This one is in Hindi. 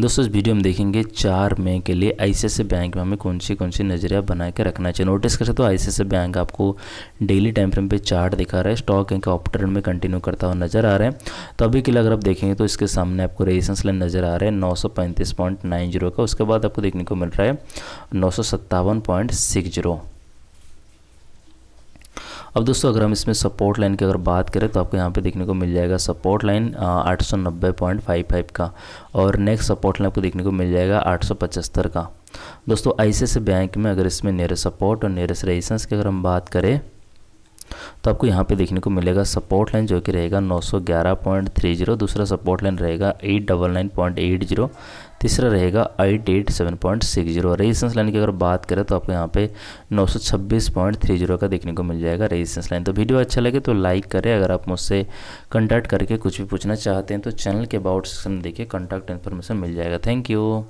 दोस्तों इस वीडियो में देखेंगे चार मई के लिए आई बैंक में हमें कौन सी कौन सी नज़रिया बना के रखना चाहिए नोटिस कर सकते हो आई बैंक आपको डेली टाइम फ्रेम पे चार्ट दिखा रहा है स्टॉक इनके ऑप ट्रेंड में कंटिन्यू करता हुआ नजर आ रहा है तो अभी के लिए अगर आप देखेंगे तो इसके सामने आपको रेजिस्टेंस लाइन नजर आ रहा है नौ का उसके बाद आपको देखने को मिल रहा है नौ अब दोस्तों अगर हम इसमें सपोर्ट लाइन की अगर बात करें तो आपको यहाँ पे देखने को मिल जाएगा सपोर्ट लाइन आठ का और नेक्स्ट सपोर्ट लाइन आपको देखने को मिल जाएगा आठ का दोस्तों ऐसे से बैंक में अगर इसमें नियरेस्ट सपोर्ट और नियरेस्ट रेजिस्टेंस की अगर हम बात करें तो आपको यहाँ पे देखने को मिलेगा सपोर्ट लाइन जो कि रहेगा 911.30 दूसरा सपोर्ट लाइन रहेगा 899.80 तीसरा रहेगा eight eight seven point six zero resistance line की अगर बात करें तो आपको यहाँ पे 926.30 सौ छब्बीस पॉइंट थ्री जीरो का देखने को मिल जाएगा रेजिस्टेंस लाइन तो वीडियो अच्छा लगे तो लाइक करें अगर आप मुझसे कंटैक्ट करके कुछ भी पूछना चाहते हैं तो चैनल के अबाउट सेक्शन में देखिए कॉन्टैक्ट इन्फॉर्मेशन मिल जाएगा थैंक यू